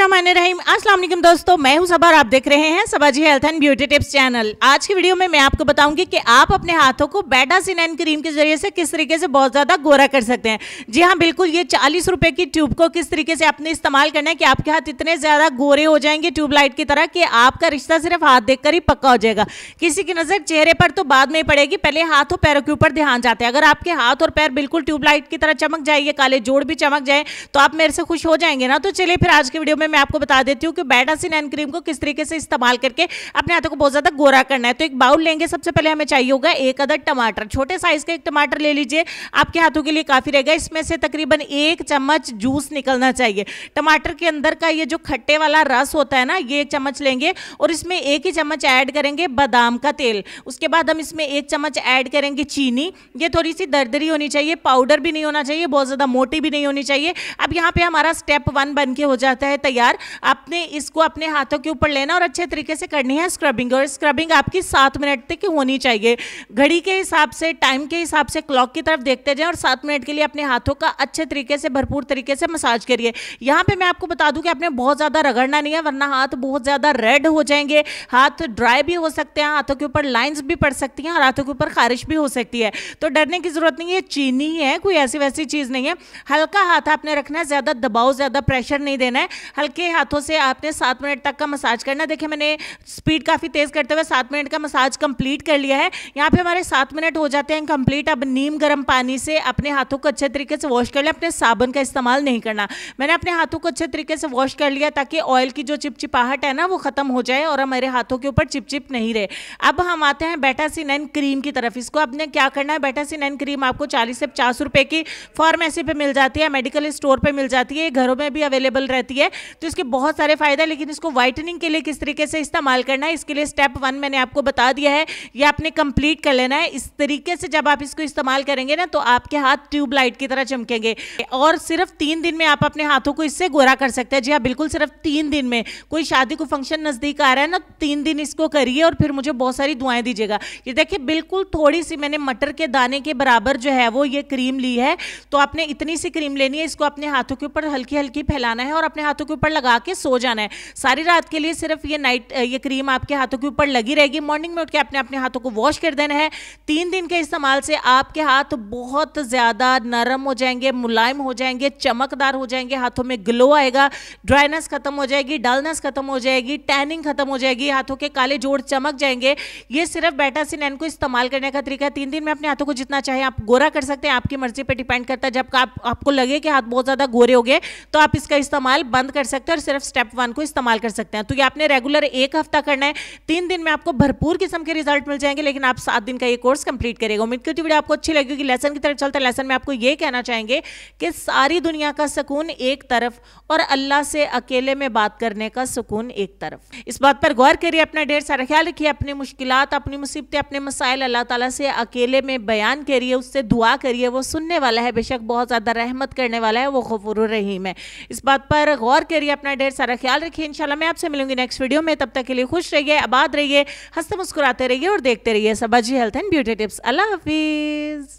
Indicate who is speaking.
Speaker 1: बिस्मिल्लाम अस्सलाम दोस्तों मैं हूं सबर आप देख रहे हैं Saba ji health and beauty tips channel आज की वीडियो में मैं आपको बताऊंगी कि आप अपने हाथों को बेटा एंड क्रीम के जरिए से किस तरीके से बहुत ज़्यादा गोरा कर सकते हैं जी हाँ बिल्कुल ये चालीस रुपये की ट्यूब को किस तरीके से आपने इस्तेमाल करना है कि आपके हाथ इतने ज़्यादा गोरे हो जाएंगे ट्यूबलाइट की तरह कि आपका रिश्ता सिर्फ हाथ देख ही पक्का हो जाएगा किसी की नज़र चेहरे पर तो बाद में पड़ेगी पहले हाथों पैरों के ऊपर ध्यान जाते हैं अगर आपके हाथ और पैर बिल्कुल ट्यूबलाइट की तरह चमक जाए काले जोड़ भी चमक जाए तो आप मेरे से खुश हो जाएंगे ना तो चलिए फिर आज की वीडियो में में मैं आपको बता देती हूँ कि बैडासिन एंड क्रीम को किस तरीके से इस्तेमाल करके अपने हाथों को बहुत ज़्यादा गोरा करना है तो एक बाउल लेंगे सबसे पहले हमें चाहिए होगा एक अदर टमाटर छोटे साइज़ का एक टमाटर ले लीजिए आपके हाथों के लिए काफ़ी रहेगा इसमें से तकरीबन एक चम्मच जूस निकलना चाहिए टमाटर के अंदर का ये जो खट्टे वाला रस होता है ना ये एक चम्मच लेंगे और इसमें एक ही चम्मच ऐड करेंगे बादाम का तेल उसके बाद हम इसमें एक चम्मच ऐड करेंगे चीनी ये थोड़ी सी दरदरी होनी चाहिए पाउडर भी नहीं होना चाहिए बहुत ज़्यादा मोटी भी नहीं होनी चाहिए अब यहाँ पे हमारा स्टेप वन बन के हो जाता है तैयार तैयार आपने इसको अपने हाथों के ऊपर लेना और अच्छे तरीके से करनी है स्क्रबिंग और स्क्रबिंग आपकी सात मिनट तक होनी चाहिए घड़ी के हिसाब से टाइम के हिसाब से क्लॉक की तरफ देखते जाएँ और सात मिनट के लिए अपने हाथों का अच्छे तरीके से भरपूर तरीके से मसाज करिए यहाँ पर मैं आपको बता दूँ कि आपने बहुत ज़्यादा रगड़ना नहीं है वरना हाथ बहुत ज़्यादा रेड हो जाएंगे हाथ ड्राई भी हो सकते हैं हाथों के ऊपर लाइन्स भी पड़ सकती हैं और हाथों के ऊपर खारिश भी हो सकती है तो डरने की ज़रूरत नहीं है चीनी है कोई ऐसी वैसी चीज़ नहीं है हल्का हाथ आपने रखना है ज़्यादा दबाव ज़्यादा प्रेशर नहीं देना है हल्के हाथों से आपने सात मिनट तक का मसाज करना देखिए मैंने स्पीड काफ़ी तेज़ करते हुए सात मिनट का मसाज कंप्लीट कर लिया है यहाँ पे हमारे सात मिनट हो जाते हैं कंप्लीट अब नीम गर्म पानी से अपने हाथों को अच्छे तरीके से वॉश कर लें अपने साबुन का इस्तेमाल नहीं करना मैंने अपने हाथों को अच्छे तरीके से वॉश कर लिया ताकि ऑयल की जो चिपचिपाहट है ना वो ख़त्म हो जाए और हमारे हाथों के ऊपर चिपचिप नहीं रहे अब हम आते हैं बेटासिनैन क्रीम की तरफ इसको आपने क्या करना है बेटासिनैन क्रीम आपको चालीस से पचास रुपये की फार्मेसी पर मिल जाती है मेडिकल स्टोर पर मिल जाती है घरों में भी अवेलेबल रहती है तो इसके बहुत सारे फ़ायदे हैं लेकिन इसको वाइटनिंग के लिए किस तरीके से इस्तेमाल करना है इसके लिए स्टेप वन मैंने आपको बता दिया है ये आपने कंप्लीट कर लेना है इस तरीके से जब आप इसको इस्तेमाल करेंगे ना तो आपके हाथ ट्यूबलाइट की तरह चमकेंगे और सिर्फ तीन दिन में आप अपने हाथों को इससे गोरा कर सकते हैं जी हाँ बिल्कुल सिर्फ तीन दिन में कोई शादी को फंक्शन नज़दीक आ रहा है ना तीन दिन इसको करिए और फिर मुझे बहुत सारी दुआएं दीजिएगा ये देखिए बिल्कुल थोड़ी सी मैंने मटर के दाने के बराबर जो है वो ये क्रीम ली है तो आपने इतनी सी क्रीम लेनी है इसको अपने हाथों के ऊपर हल्की हल्की फैलाना है और अपने हाथों के ऊपर पर लगा के सो जाना है सारी रात के लिए सिर्फ ये नाइट ये क्रीम आपके हाथों के ऊपर लगी रहेगी मॉर्निंग में उठ के अपने अपने हाथों को वॉश कर देना है तीन दिन के इस्तेमाल से आपके हाथ बहुत ज़्यादा नरम हो जाएंगे मुलायम हो जाएंगे चमकदार हो जाएंगे हाथों में ग्लो आएगा ड्राइनेस खत्म हो जाएगी डलनेस खत्म हो जाएगी टैनिंग खत्म हो जाएगी हाथों के काले जोड़ चमक जाएंगे ये सिर्फ बेटा सिनैन को इस्तेमाल करने का तरीका है तीन दिन में अपने हाथों को जितना चाहे आप गोरा कर सकते हैं आपकी मर्जी पर डिपेंड करता है जब आप, आपको लगे कि हाथ बहुत ज़्यादा गोरे हो गए तो आप इसका इस्तेमाल बंद कर सकते सकते हैं और सिर्फ स्टेप वन को इस्तेमाल कर सकते हैं तो ये आपने रेगुलर एक हफ्ता करना है तीन दिन में आपको भरपूर किस्म के रिजल्ट मिल जाएंगे लेकिन आप सात दिन का ये कोर्स कंप्लीट करेगा उम्मीद करती वीडियो आपको अच्छी लगेगी लेसन की तरफ चलते लेसन में आपको ये कहना चाहेंगे कि सारी दुनिया का सुकून एक तरफ और अल्लाह से अकेले में बात करने का सुकून एक तरफ इस बात पर गौर करिए अपना ढेर सारा ख्याल रखिए अपनी मुश्किल अपनी मुसीबतें अपने मसाइल अल्लाह तला से अकेले में बयान करिए उससे दुआ करिए वो सुनने वाला है बेशक बहुत ज़्यादा रहमत करने वाला है वो खबर रहीम है इस बात पर गौर करिए करिए अपना ढेर सारा ख्याल रखिए इंशाल्लाह मैं आपसे मिलूंगी नेक्स्ट वीडियो में तब तक के लिए खुश रहिए आबाद रहिए हंसते मुस्कुराते रहिए और देखते रहिए Sabaji health and beauty tips अल्लाह हाफिज़